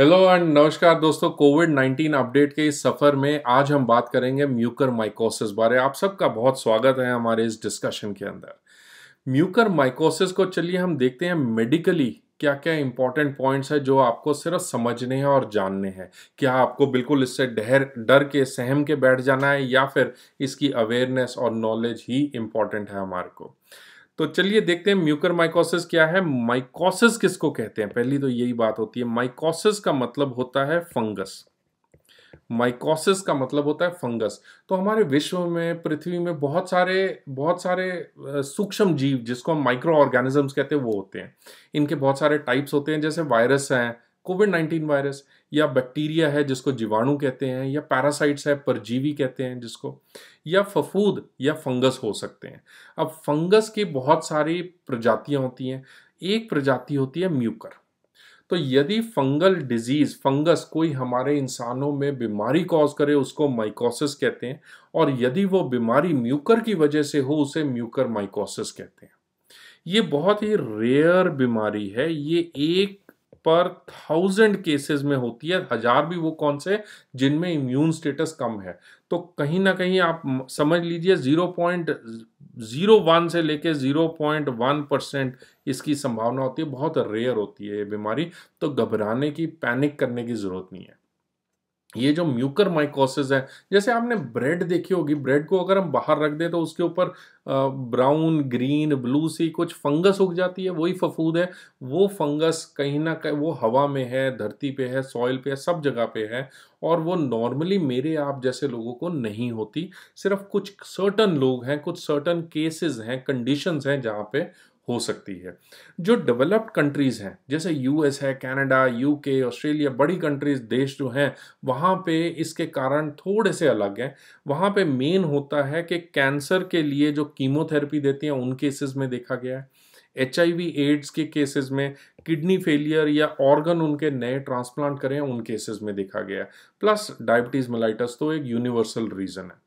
hello and नमस्कार दोस्तों Covid 19 update के इस सफ़र में आज हम बात करेंगे म्यूकर माइकोसिस बारे आप सबका बहुत स्वागत है हमारे इस डिस्कशन के अंदर म्यूकर माइकोसिस को चलिए हम देखते हैं मेडिकली क्या क्या इंपॉर्टेंट पॉइंट्स है जो आपको सिर्फ समझने हैं और जानने हैं क्या आपको बिल्कुल इससे डहर डर के सहम के बैठ जाना है या फिर इसकी अवेयरनेस और नॉलेज ही इम्पॉर्टेंट है हमारे को तो चलिए देखते हैं म्यूकर माइकोसिस क्या है माइकोसिस किसको कहते हैं पहली तो यही बात होती है माइकोसिस का मतलब होता है फंगस माइकोसिस का मतलब होता है फंगस तो हमारे विश्व में पृथ्वी में बहुत सारे बहुत सारे सूक्ष्म जीव जिसको हम माइक्रो ऑर्गेनिजम्स कहते हैं वो होते हैं इनके बहुत सारे टाइप्स होते हैं जैसे वायरस हैं कोविड नाइन्टीन वायरस या बैक्टीरिया है जिसको जीवाणु कहते हैं या पैरासाइट्स है परजीवी कहते हैं जिसको या फफूद या फंगस हो सकते हैं अब फंगस की बहुत सारी प्रजातियां होती हैं एक प्रजाति होती है म्यूकर तो यदि फंगल डिजीज़ फंगस कोई हमारे इंसानों में बीमारी कॉज करे उसको माइकोसिस कहते हैं और यदि वो बीमारी म्यूकर की वजह से हो उसे म्यूकर माइकोसिस कहते हैं ये बहुत ही रेयर बीमारी है ये एक पर थाउजेंड केसेस में होती है हजार भी वो कौन से जिनमें इम्यून स्टेटस कम है तो कहीं ना कहीं आप समझ लीजिए जीरो पॉइंट जीरो वन से लेके जीरो पॉइंट वन परसेंट इसकी संभावना होती है बहुत रेयर होती है ये बीमारी तो घबराने की पैनिक करने की ज़रूरत नहीं है ये जो म्यूकर माइकोसिस है जैसे आपने ब्रेड देखी होगी ब्रेड को अगर हम बाहर रख दें तो उसके ऊपर ब्राउन ग्रीन ब्लू सी कुछ फंगस उग जाती है वही फफूद है वो फंगस कहीं ना कहीं वो हवा में है धरती पे है सॉइल पे है सब जगह पे है और वो नॉर्मली मेरे आप जैसे लोगों को नहीं होती सिर्फ कुछ सर्टन लोग हैं कुछ सर्टन केसेस हैं कंडीशंस हैं जहाँ पे हो सकती है जो डेवलप्ड कंट्रीज़ हैं जैसे यूएस है कनाडा यूके ऑस्ट्रेलिया बड़ी कंट्रीज़ देश जो हैं वहाँ पे इसके कारण थोड़े से अलग हैं वहाँ पे मेन होता है कि कैंसर के लिए जो कीमोथेरेपी देती हैं उन केसेस में देखा गया है एच एड्स के केसेस में किडनी फेलियर या ऑर्गन उनके नए ट्रांसप्लांट करें उन केसेस में देखा गया प्लस डायबिटीज़ मलाइटस तो एक यूनिवर्सल रीज़न है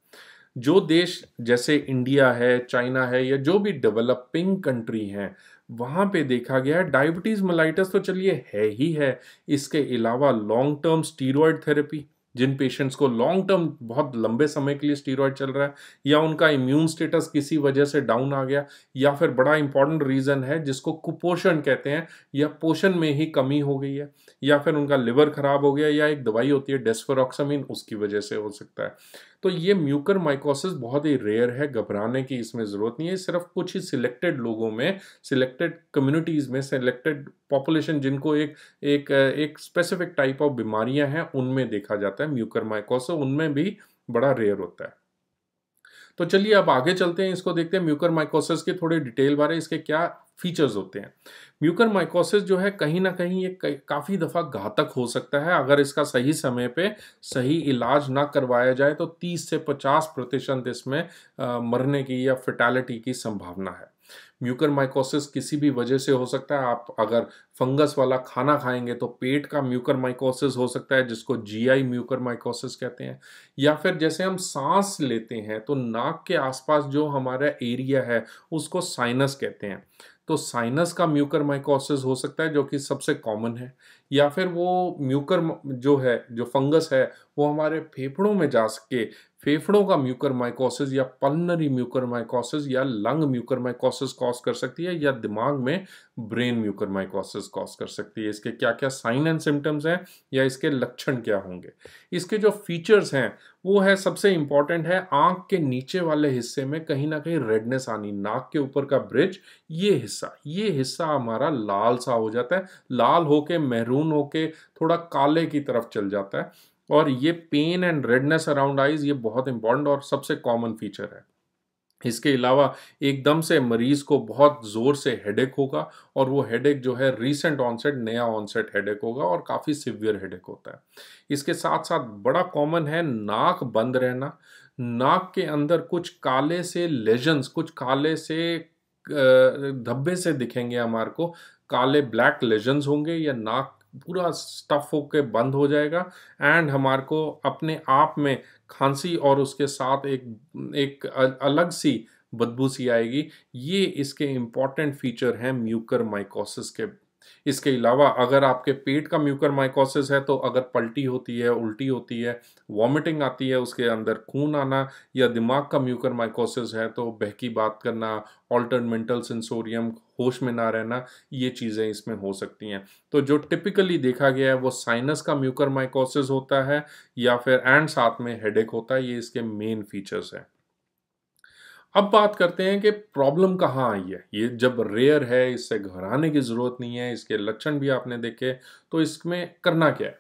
जो देश जैसे इंडिया है चाइना है या जो भी डेवलपिंग कंट्री हैं वहाँ पे देखा गया है डायबिटीज़ मलाइटस तो चलिए है ही है इसके अलावा लॉन्ग टर्म स्टीरोड थेरेपी जिन पेशेंट्स को लॉन्ग टर्म बहुत लंबे समय के लिए स्टीरॉयड चल रहा है या उनका इम्यून स्टेटस किसी वजह से डाउन आ गया या फिर बड़ा इंपॉर्टेंट रीज़न है जिसको कुपोषण कहते हैं या पोषण में ही कमी हो गई है या फिर उनका लिवर खराब हो गया या एक दवाई होती है डेस्फेरोक्सामिन उसकी वजह से हो सकता है तो ये म्यूकर माइकोसिस बहुत ही रेयर है घबराने की इसमें ज़रूरत नहीं है सिर्फ कुछ ही सिलेक्टेड लोगों में सिलेक्टेड कम्युनिटीज़ में सिलेक्टेड पॉपुलेशन जिनको एक एक एक स्पेसिफिक टाइप ऑफ बीमारियां हैं उनमें देखा जाता है म्यूकर माइकोसिस उनमें भी बड़ा रेयर होता है तो चलिए अब आगे चलते हैं इसको देखते हैं म्यूकर माइकोसिस के थोड़े डिटेल बारे इसके क्या फीचर्स होते हैं म्यूकर माइकोसिस जो है कहीं ना कहीं ये काफ़ी दफ़ा घातक हो सकता है अगर इसका सही समय पे सही इलाज ना करवाया जाए तो 30 से 50 प्रतिशत इसमें मरने की या फिटैलिटी की संभावना है माइकोसिस किसी भी वजह से हो सकता है आप अगर फंगस वाला खाना खाएंगे तो पेट का म्यूकर माइकोसिस हो सकता है जिसको जीआई माइकोसिस कहते हैं या फिर जैसे हम सांस लेते हैं तो नाक के आसपास जो हमारा एरिया है उसको साइनस कहते हैं तो साइनस का म्यूकर माइकोसिस हो सकता है जो कि सबसे कॉमन है या फिर वो म्यूकर जो है जो फंगस है वो हमारे फेफड़ों में जा सके फेफड़ों का म्यूकर माइकोसिस या पल्नरी म्यूकर माइकोसिस या लंग म्यूकर माइकोसिस कॉज कर सकती है या दिमाग में ब्रेन म्यूकर माइकोसिस कॉज कर सकती है इसके क्या क्या साइन एंड सिम्टम्स हैं या इसके लक्षण क्या होंगे इसके जो फीचर्स हैं वो है सबसे इंपॉर्टेंट है आंख के नीचे वाले हिस्से में कहीं ना कहीं रेडनेस आनी नाक के ऊपर का ब्रिज ये हिस्सा ये हिस्सा हमारा लाल सा हो जाता है लाल होके महरून होके थोड़ा काले की तरफ चल जाता है और ये pain and redness around eyes ये बहुत इंपॉर्टेंट और सबसे कॉमन फीचर है इसके अलावा एकदम से मरीज को बहुत ज़ोर से हेडेक होगा और वो हेडेक जो है रीसेंट ऑनसेट नया ऑनसेट हेडेक होगा और काफ़ी सिवियर हेडेक होता है इसके साथ साथ बड़ा कॉमन है नाक बंद रहना नाक के अंदर कुछ काले से लेजन्स कुछ काले से धब्बे से दिखेंगे हमारे को काले ब्लैक लेजन्स होंगे या नाक पूरा स्टफ होके बंद हो जाएगा एंड हमारे को अपने आप में खांसी और उसके साथ एक एक अलग सी बदबू सी आएगी ये इसके इम्पॉर्टेंट फीचर हैं म्यूकर माइकोसिस के इसके अलावा अगर आपके पेट का म्यूकर माइकोसिस है तो अगर पलटी होती है उल्टी होती है वॉमिटिंग आती है उसके अंदर खून आना या दिमाग का म्यूकर माइकोसिस है तो बहकी बात करना ऑल्टरमेंटल सेंसोरियम होश में ना रहना ये चीज़ें इसमें हो सकती हैं तो जो टिपिकली देखा गया है वो साइनस का म्यूकर माइकोसिस होता है या फिर एंड साथ में हेडेक होता है ये इसके मेन फीचर्स हैं अब बात करते हैं कि प्रॉब्लम कहाँ आई है ये जब रेयर है इससे घबराने की ज़रूरत नहीं है इसके लक्षण भी आपने देखे तो इसमें करना क्या है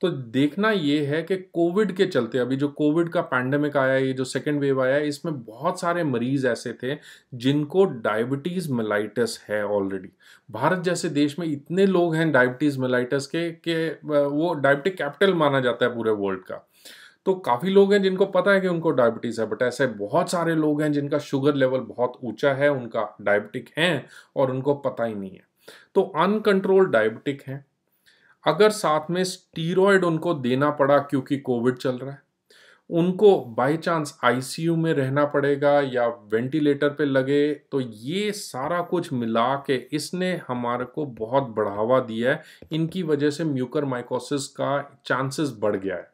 तो देखना ये है कि कोविड के चलते अभी जो कोविड का पैंडमिक आया ये जो सेकेंड वेव आया इसमें बहुत सारे मरीज ऐसे थे जिनको डायबिटीज़ मेलाइटस है ऑलरेडी भारत जैसे देश में इतने लोग हैं डायबिटीज़ मेलाइटस के कि वो डायबिटिक कैपिटल माना जाता है पूरे वर्ल्ड का तो काफ़ी लोग हैं जिनको पता है कि उनको डायबिटीज़ है बट ऐसे बहुत सारे लोग हैं जिनका शुगर लेवल बहुत ऊंचा है उनका डायबिटिक हैं और उनको पता ही नहीं है तो अनकंट्रोल डायबिटिक हैं अगर साथ में स्टीरोड उनको देना पड़ा क्योंकि कोविड चल रहा है उनको बाई चांस आईसीयू में रहना पड़ेगा या वेंटिलेटर पे लगे तो ये सारा कुछ मिला के इसने हमारे को बहुत बढ़ावा दिया है इनकी वजह से म्यूकर माइकोसिस का चांसेस बढ़ गया है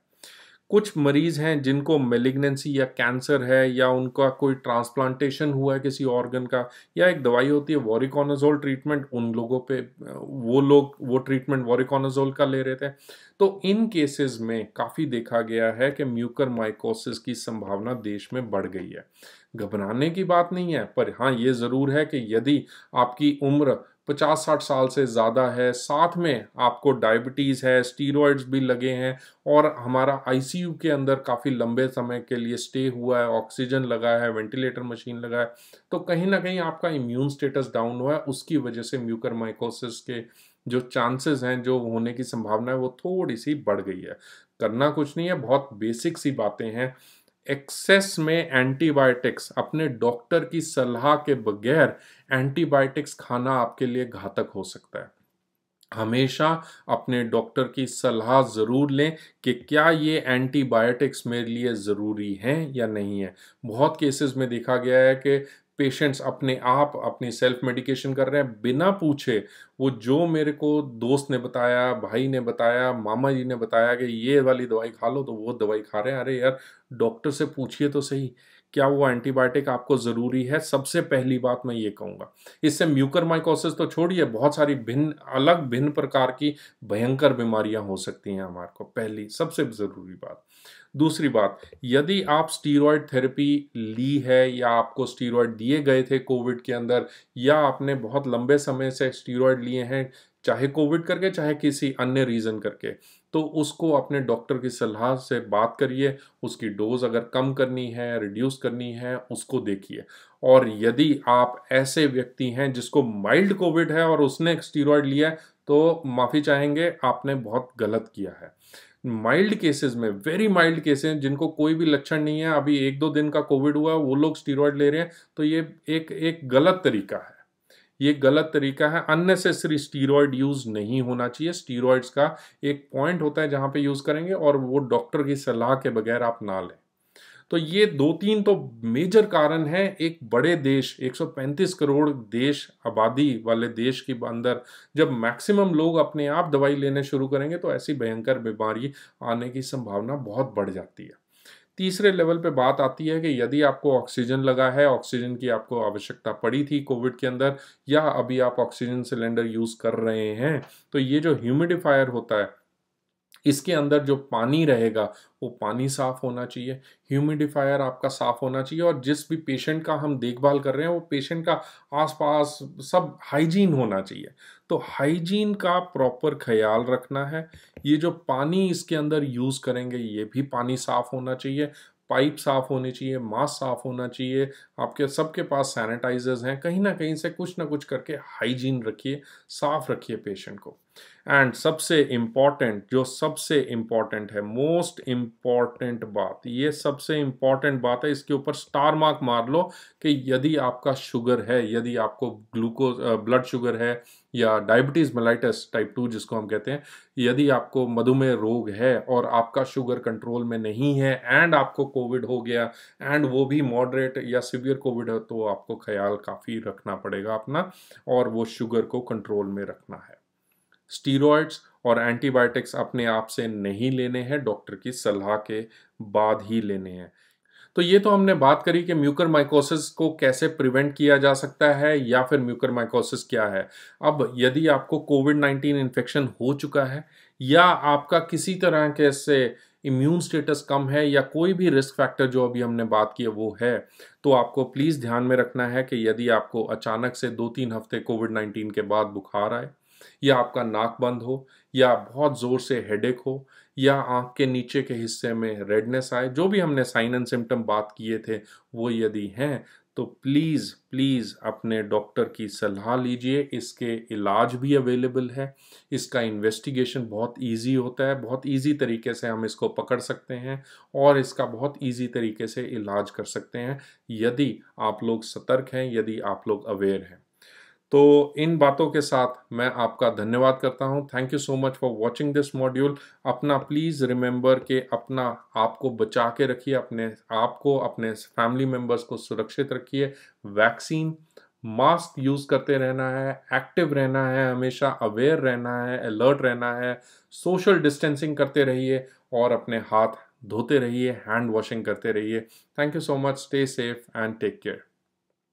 कुछ मरीज़ हैं जिनको मेलिग्नेंसी या कैंसर है या उनका कोई ट्रांसप्लांटेशन हुआ है किसी ऑर्गन का या एक दवाई होती है वॉरिकोनाजोल ट्रीटमेंट उन लोगों पे वो लोग वो ट्रीटमेंट वॉरिकोनाजोल का ले रहे थे तो इन केसेस में काफ़ी देखा गया है कि म्यूकर माइकोसिस की संभावना देश में बढ़ गई है घबराने की बात नहीं है पर हाँ ये ज़रूर है कि यदि आपकी उम्र पचास साठ साल से ज़्यादा है साथ में आपको डायबिटीज़ है स्टीरोइड्स भी लगे हैं और हमारा आईसीयू के अंदर काफ़ी लंबे समय के लिए स्टे हुआ है ऑक्सीजन लगा है वेंटिलेटर मशीन लगा है तो कहीं ना कहीं आपका इम्यून स्टेटस डाउन हुआ है उसकी वजह से म्यूकर माइकोसिस के जो चांसेस हैं जो होने की संभावना है वो थोड़ी सी बढ़ गई है करना कुछ नहीं है बहुत बेसिक सी बातें हैं एक्सेस में एंटीबायोटिक्स अपने डॉक्टर की सलाह के बगैर एंटीबायोटिक्स खाना आपके लिए घातक हो सकता है हमेशा अपने डॉक्टर की सलाह ज़रूर लें कि क्या ये एंटीबायोटिक्स मेरे लिए ज़रूरी हैं या नहीं है बहुत केसेस में देखा गया है कि पेशेंट्स अपने आप अपनी सेल्फ मेडिकेशन कर रहे हैं बिना पूछे वो जो मेरे को दोस्त ने बताया भाई ने बताया मामा जी ने बताया कि ये वाली दवाई खा लो तो वो दवाई खा रहे हैं अरे यार डॉक्टर से पूछिए तो सही क्या वो एंटीबायोटिक आपको ज़रूरी है सबसे पहली बात मैं ये कहूँगा इससे म्यूकर माइकोसिस तो छोड़िए बहुत सारी भिन्न अलग भिन्न प्रकार की भयंकर बीमारियाँ हो सकती हैं हमारे को पहली सबसे ज़रूरी बात दूसरी बात यदि आप स्टीरॉयड थेरेपी ली है या आपको स्टीरॉयड दिए गए थे कोविड के अंदर या आपने बहुत लंबे समय से स्टीरॉयड लिए हैं चाहे कोविड करके चाहे किसी अन्य रीज़न करके तो उसको अपने डॉक्टर की सलाह से बात करिए उसकी डोज अगर कम करनी है रिड्यूस करनी है उसको देखिए और यदि आप ऐसे व्यक्ति हैं जिसको माइल्ड कोविड है और उसने स्टीरॉयड लिया है तो माफ़ी चाहेंगे आपने बहुत गलत किया है माइल्ड केसेस में वेरी माइल्ड केसेस जिनको कोई भी लक्षण नहीं है अभी एक दो दिन का कोविड हुआ वो लोग स्टीरॉयड ले रहे हैं तो ये एक एक गलत तरीका है ये गलत तरीका है अननेसेसरी स्टीरोड यूज नहीं होना चाहिए स्टीरोड्स का एक पॉइंट होता है जहां पे यूज करेंगे और वो डॉक्टर की सलाह के बगैर आप ना लें तो ये दो तीन तो मेजर कारण है एक बड़े देश 135 करोड़ देश आबादी वाले देश के अंदर जब मैक्सिमम लोग अपने आप दवाई लेने शुरू करेंगे तो ऐसी भयंकर बीमारी आने की संभावना बहुत बढ़ जाती है तीसरे लेवल पे बात आती है कि यदि आपको ऑक्सीजन लगा है ऑक्सीजन की आपको आवश्यकता पड़ी थी कोविड के अंदर या अभी आप ऑक्सीजन सिलेंडर यूज़ कर रहे हैं तो ये जो ह्यूमिडिफायर होता है इसके अंदर जो पानी रहेगा वो पानी साफ़ होना चाहिए ह्यूमिडिफायर आपका साफ़ होना चाहिए और जिस भी पेशेंट का हम देखभाल कर रहे हैं वो पेशेंट का आसपास सब हाइजीन होना चाहिए तो हाइजीन का प्रॉपर ख्याल रखना है ये जो पानी इसके अंदर यूज़ करेंगे ये भी पानी साफ़ होना चाहिए पाइप साफ़ होने चाहिए मास्क साफ़ होना चाहिए आपके सबके पास सैनिटाइजर्स हैं कहीं ना कहीं से कुछ ना कुछ करके हाइजीन रखिए साफ़ रखिए पेशेंट को एंड सबसे इम्पॉर्टेंट जो सबसे इम्पॉर्टेंट है मोस्ट इम्पॉर्टेंट बात ये सबसे इम्पॉर्टेंट बात है इसके ऊपर स्टार मार्क मार लो कि यदि आपका शुगर है यदि आपको ग्लूकोज ब्लड शुगर है या डायबिटीज़ मेलाइटस टाइप टू जिसको हम कहते हैं यदि आपको मधुमेह रोग है और आपका शुगर कंट्रोल में नहीं है एंड आपको कोविड हो गया एंड वो भी मॉडरेट या सिवियर कोविड है तो आपको ख्याल काफ़ी रखना पड़ेगा अपना और वो शुगर को कंट्रोल में रखना है स्टीरोइड्स और एंटीबायोटिक्स अपने आप से नहीं लेने हैं डॉक्टर की सलाह के बाद ही लेने हैं तो ये तो हमने बात करी कि म्यूकर माइकोसिस को कैसे प्रिवेंट किया जा सकता है या फिर म्यूकर माइकोसिस क्या है अब यदि आपको कोविड नाइन्टीन इन्फेक्शन हो चुका है या आपका किसी तरह के से इम्यून स्टेटस कम है या कोई भी रिस्क फैक्टर जो अभी हमने बात की है वो है तो आपको प्लीज़ ध्यान में रखना है कि यदि आपको अचानक से दो तीन हफ्ते कोविड नाइन्टीन के बाद बुखार आए या आपका नाक बंद हो या बहुत ज़ोर से हेडेक हो या आँख के नीचे के हिस्से में रेडनेस आए जो भी हमने साइन एंड सिम्टम बात किए थे वो यदि हैं तो प्लीज़ प्लीज़ अपने डॉक्टर की सलाह लीजिए इसके इलाज भी अवेलेबल है इसका इन्वेस्टिगेशन बहुत इजी होता है बहुत इजी तरीके से हम इसको पकड़ सकते हैं और इसका बहुत इजी तरीके से इलाज कर सकते हैं यदि आप लोग सतर्क हैं यदि आप लोग अवेयर हैं तो इन बातों के साथ मैं आपका धन्यवाद करता हूँ thank you so much for watching this module अपना प्लीज़ रिमेंबर के अपना आपको बचा के रखिए अपने आप को अपने फैमिली मेम्बर्स को सुरक्षित रखिए वैक्सीन मास्क यूज़ करते रहना है एक्टिव रहना है हमेशा अवेयर रहना है अलर्ट रहना है सोशल डिस्टेंसिंग करते रहिए और अपने हाथ धोते रहिए हैंड वॉशिंग करते रहिए thank you so much stay safe and take care